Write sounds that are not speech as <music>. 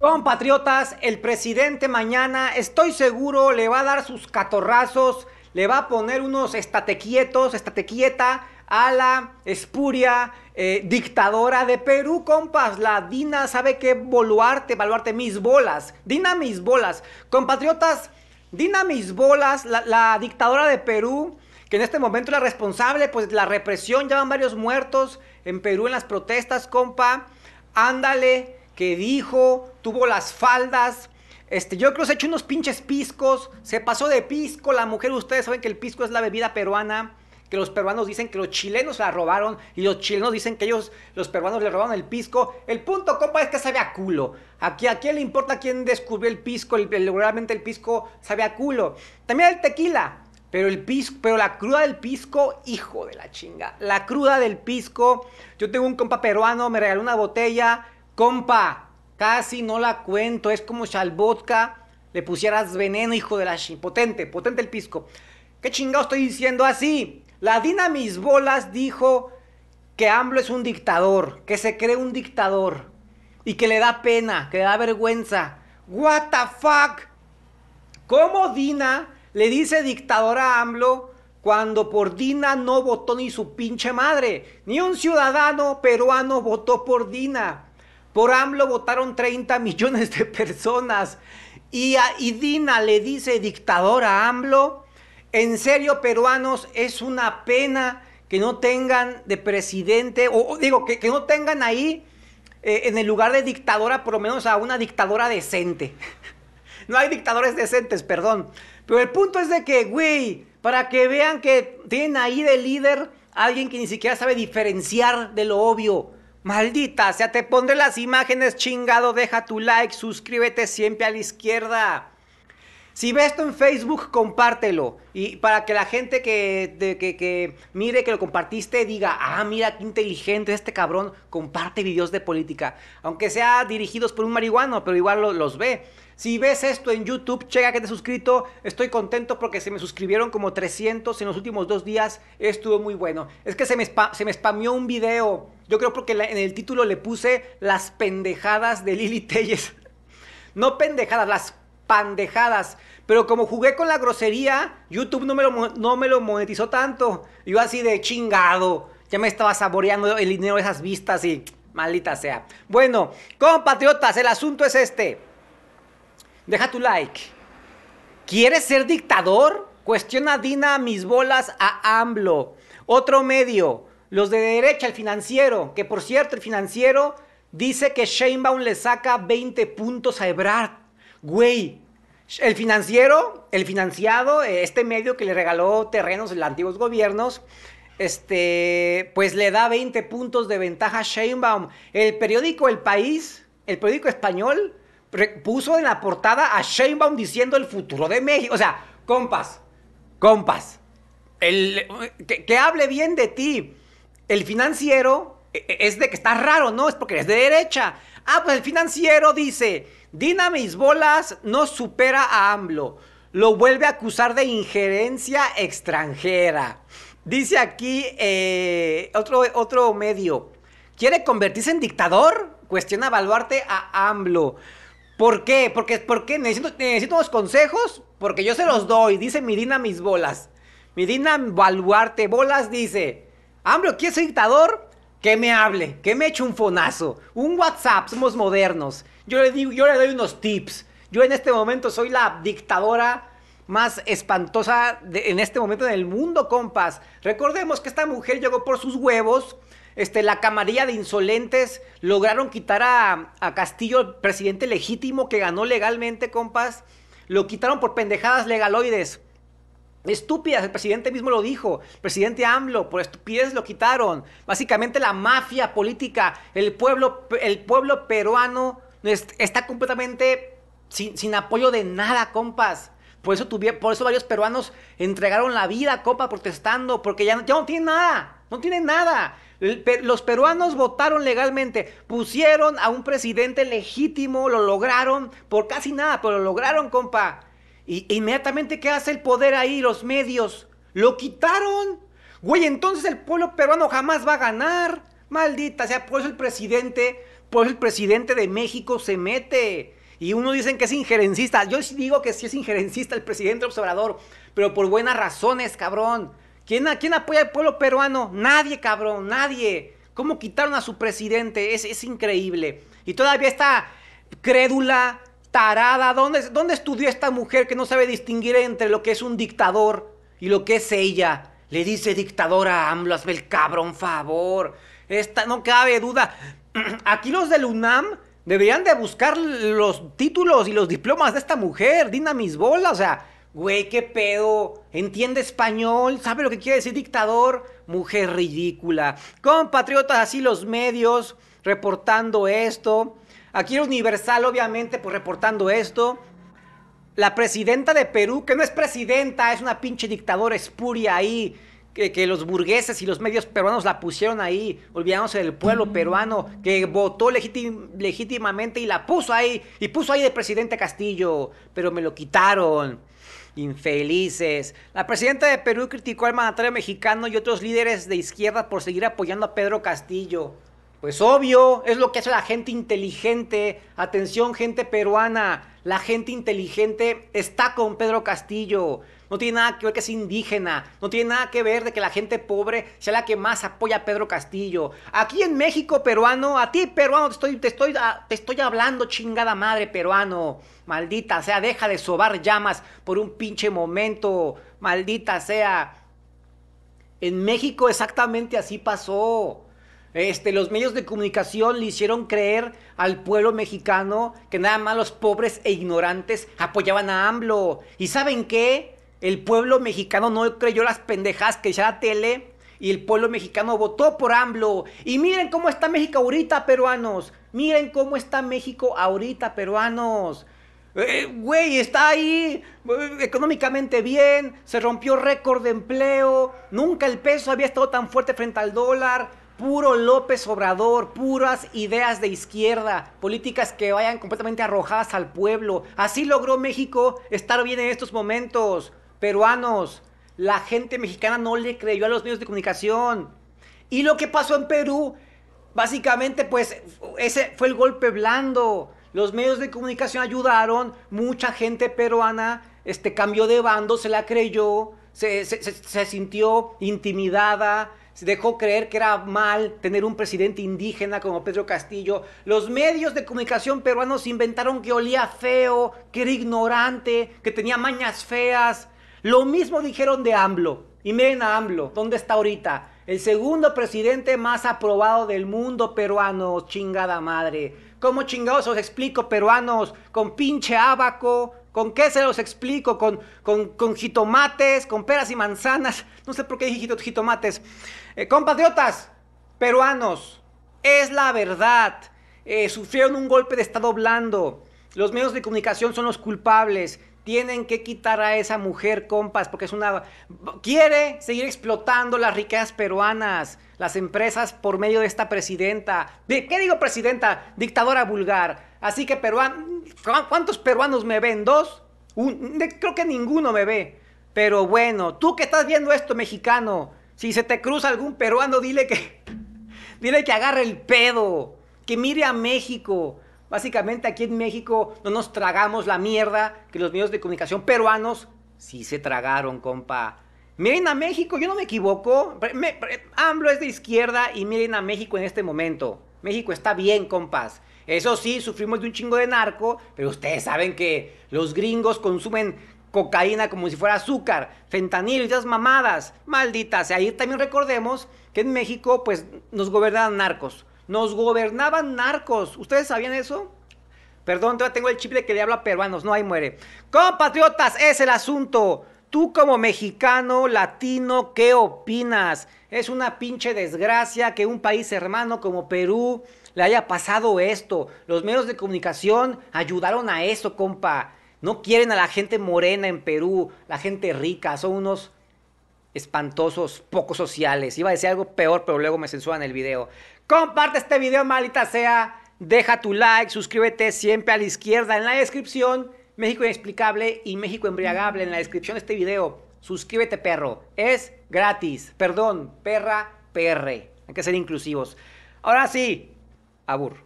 Compatriotas, el presidente mañana, estoy seguro, le va a dar sus catorrazos, le va a poner unos estatequietos, estatequieta a la espuria eh, dictadora de Perú, compas. La Dina sabe que boluarte, baluarte mis bolas. Dina mis bolas. Compatriotas, Dina mis bolas, la, dictadora de Perú que en este momento es la responsable, pues la represión, ya van varios muertos en Perú en las protestas, compa. Ándale, que dijo, tuvo las faldas. Este, yo creo que se echó unos pinches piscos. Se pasó de pisco la mujer. Ustedes saben que el pisco es la bebida peruana. Que los peruanos dicen que los chilenos la robaron. Y los chilenos dicen que ellos, los peruanos, le robaron el pisco. El punto, compa, es que sabe a culo. Aquí, ¿A quién le importa quién descubrió el pisco? El, el, el pisco sabe a culo. También el tequila. Pero el pisco, pero la cruda del pisco, hijo de la chinga. La cruda del pisco. Yo tengo un compa peruano, me regaló una botella. Compa, casi no la cuento. Es como si al vodka le pusieras veneno, hijo de la Potente, potente el pisco. ¿Qué chingado estoy diciendo así? La mis Bolas dijo que AMLO es un dictador, que se cree un dictador y que le da pena, que le da vergüenza. What the fuck? ¿Cómo Dina le dice dictador a AMLO cuando por Dina no votó ni su pinche madre? Ni un ciudadano peruano votó por Dina. Por AMLO votaron 30 millones de personas. Y, Dina le dice dictador a AMLO. En serio, peruanos, es una pena que no tengan de presidente, o, digo, que, no tengan ahí eh, en el lugar de dictadora, por lo menos a una dictadora decente. <laughs> no hay dictadores decentes, perdón. Pero el punto es de que, güey, para que vean que tienen ahí de líder alguien que ni siquiera sabe diferenciar de lo obvio. Maldita sea, te pondré las imágenes chingado, deja tu like, suscríbete siempre a la izquierda. Si ves esto en Facebook, compártelo. Y para que la gente que, mire que lo compartiste diga, ah, mira qué inteligente este cabrón, comparte videos de política. Aunque sea dirigidos por un marihuano, pero igual los ve. Si ves esto en YouTube, checa que te he suscrito. Estoy contento porque se me suscribieron como 300 en los últimos dos días. Estuvo muy bueno. Es que se me, se me spameó un video. Yo creo porque en el título le puse las pendejadas de Lili Telles. <laughs> No pendejadas, las pandejadas. Pero como jugué con la grosería, YouTube no me lo, no me lo monetizó tanto. Yo así de chingado. Ya me estaba saboreando el dinero de esas vistas y maldita sea. Bueno, compatriotas, el asunto es este. Deja tu like. ¿Quieres ser dictador? Cuestiona Dina mis bolas a AMLO. Otro medio, los de derecha, el financiero, que por cierto, el financiero dice que Sheinbaum le saca 20 puntos a Ebrard. Güey, el financiero, el financiado, eh, este medio que le regaló terrenos en los antiguos gobiernos, este, pues le da 20 puntos de ventaja a Sheinbaum. El periódico El País, el periódico español, puso en la portada a Sheinbaum diciendo el futuro de México. O sea, compas, compas, el, que hable bien de ti. El financiero e-, es de que está raro, ¿no? Es porque eres de derecha. Ah, pues el financiero dice, Dina bolas no supera a AMLO. Lo vuelve a acusar de injerencia extranjera. Dice aquí eh, otro, otro medio. ¿Quiere convertirse en dictador? Cuestiona evaluarte a AMLO. ¿Por qué? Porque, porque necesito, necesito unos consejos, porque yo se los doy, dice mi mis bolas. Mirina Baluarte, bolas dice, AMLO, ¿quiere ser dictador? Que me hable, que me eche un fonazo, un WhatsApp, somos modernos. Yo le, digo, yo le doy unos tips. Yo en este momento soy la dictadora más espantosa en este momento en el mundo, compas. Recordemos que esta mujer llegó por sus huevos. Este, la camarilla de insolentes lograron quitar a, a Castillo, presidente legítimo que ganó legalmente, compas. Lo quitaron por pendejadas legaloides estúpidas. El presidente mismo lo dijo. presidente AMLO, por estupidez lo quitaron. Básicamente la mafia política, el pueblo, el pueblo peruano está completamente sin, apoyo de nada, compas. Por eso, por eso varios peruanos entregaron la vida, compa, protestando, porque ya no, ya no tienen nada. No tienen nada. Los peruanos votaron legalmente, pusieron a un presidente legítimo, lo lograron por casi nada, pero lo lograron, compa. Y inmediatamente, ¿qué hace el poder ahí, los medios? Lo quitaron. Güey, entonces el pueblo peruano jamás va a ganar. Maldita sea, por eso el presidente, por el presidente de México se mete. Y uno dicen que es injerencista. Yo sí digo que sí es injerencista el presidente Observador, pero por buenas razones, cabrón. ¿Quién, apoya al pueblo peruano? Nadie, cabrón, nadie. ¿Cómo quitaron a su presidente? Es, es increíble. Y todavía está crédula tarada, ¿dónde, estudió esta mujer que no sabe distinguir entre lo que es un dictador y lo que es ella? Le dice dictadora a AMLO, el cabrón favor. Esta no cabe duda. <clears throat> Aquí los del UNAM deberían de buscar los títulos y los diplomas de esta mujer, Dina bolas! o sea, güey, qué pedo, entiende español, sabe lo que quiere decir dictador, mujer ridícula. Compatriotas, así los medios reportando esto. Aquí Universal, obviamente, pues reportando esto. La presidenta de Perú, que no es presidenta, es una pinche dictadora espuria ahí, que, los burgueses y los medios peruanos la pusieron ahí, olvidándose del pueblo mm. peruano, que votó legítimamente y la puso ahí, y puso ahí de presidente Castillo, pero me lo quitaron infelices. La presidenta de Perú criticó al mandatario mexicano y otros líderes de izquierda por seguir apoyando a Pedro Castillo. Pues obvio, es lo que hace la gente inteligente. Atención, gente peruana. La gente inteligente está con Pedro Castillo. No tiene nada que ver que es indígena. No tiene nada que ver de que la gente pobre sea la que más apoya a Pedro Castillo. Aquí en México, peruano, a ti, peruano, te estoy, te estoy, ah, te estoy hablando, chingada madre, peruano. Maldita sea, deja de sobar llamas por un pinche momento. Maldita sea. En México exactamente así pasó. Este, los medios de comunicación le hicieron creer al pueblo mexicano que nada más los pobres e ignorantes apoyaban a AMLO. ¿Y saben qué? El pueblo mexicano no creyó las pendejas que ya la tele y el pueblo mexicano votó por AMLO. Y miren cómo está México ahorita, peruanos. Miren cómo está México ahorita, peruanos. Eh, eh, güey, está ahí eh, económicamente bien, se rompió récord de empleo, nunca el peso había estado tan fuerte frente al dólar, puro López Obrador, puras ideas de izquierda, políticas que vayan completamente arrojadas al pueblo. Así logró México estar bien en estos momentos. Peruanos, la gente mexicana no le creyó a los medios de comunicación. Y lo que pasó en Perú, básicamente, pues ese fue el golpe blando. Los medios de comunicación ayudaron, mucha gente peruana este, cambió de bando, se la creyó, se, se sintió intimidada, se dejó creer que era mal tener un presidente indígena como Pedro Castillo. Los medios de comunicación peruanos inventaron que olía feo, que era ignorante, que tenía mañas feas. Lo mismo dijeron de AMLO. Y miren a AMLO, ¿dónde está ahorita? El segundo presidente más aprobado del mundo peruano, chingada madre. ¿Cómo chingados os explico, peruanos? Con pinche abaco, ¿Con qué se los explico? Con, con, con jitomates, con peras y manzanas. No sé por qué dije jitomates. Eh, compatriotas peruanos, es la verdad. Eh, sufrieron un golpe de estado blando. Los medios de comunicación son los culpables. Tienen que quitar a esa mujer, compas, porque es una... Quiere seguir explotando las riquezas peruanas, las empresas por medio de esta presidenta. ¿De qué digo presidenta? Dictadora vulgar. Así que peruanos... ¿Cuántos peruanos me ven? ¿Dos? creo que ninguno me ve. Pero bueno, tú que estás viendo esto, mexicano, si se te cruza algún peruano, dile que. <laughs> Dile que agarre el pedo. Que mire a México. Básicamente aquí en México no nos tragamos la mierda que los medios de comunicación peruanos sí se tragaron, compa. Miren a México, yo no me equivoco. AMLO es de izquierda y miren a México en este momento. México está bien, compas. Eso sí, sufrimos de un chingo de narco, pero ustedes saben que los gringos consumen cocaína como si fuera azúcar, fentanil y esas mamadas. Malditas. Y ahí también recordemos que en México, pues, nos gobernaban narcos. Nos gobernaban narcos. ¿Ustedes sabían eso? Perdón, todavía tengo el chip de que le habla a peruanos. No, ahí muere. Compatriotas, es el asunto. Tú como mexicano, latino, ¿qué opinas? Es una pinche desgracia que un país hermano como Perú le haya pasado esto. Los medios de comunicación ayudaron a eso, compa. No quieren a la gente morena en Perú, la gente rica, son unos espantosos, poco sociales. Iba a decir algo peor, pero luego me censuran el video. Comparte este video, malita sea. Deja tu like, suscríbete siempre a la izquierda en la descripción. México inexplicable y México embriagable en la descripción de este video. Suscríbete, perro. Es gratis. Perdón, perra, perre. Hay que ser inclusivos. Ahora sí, Abur.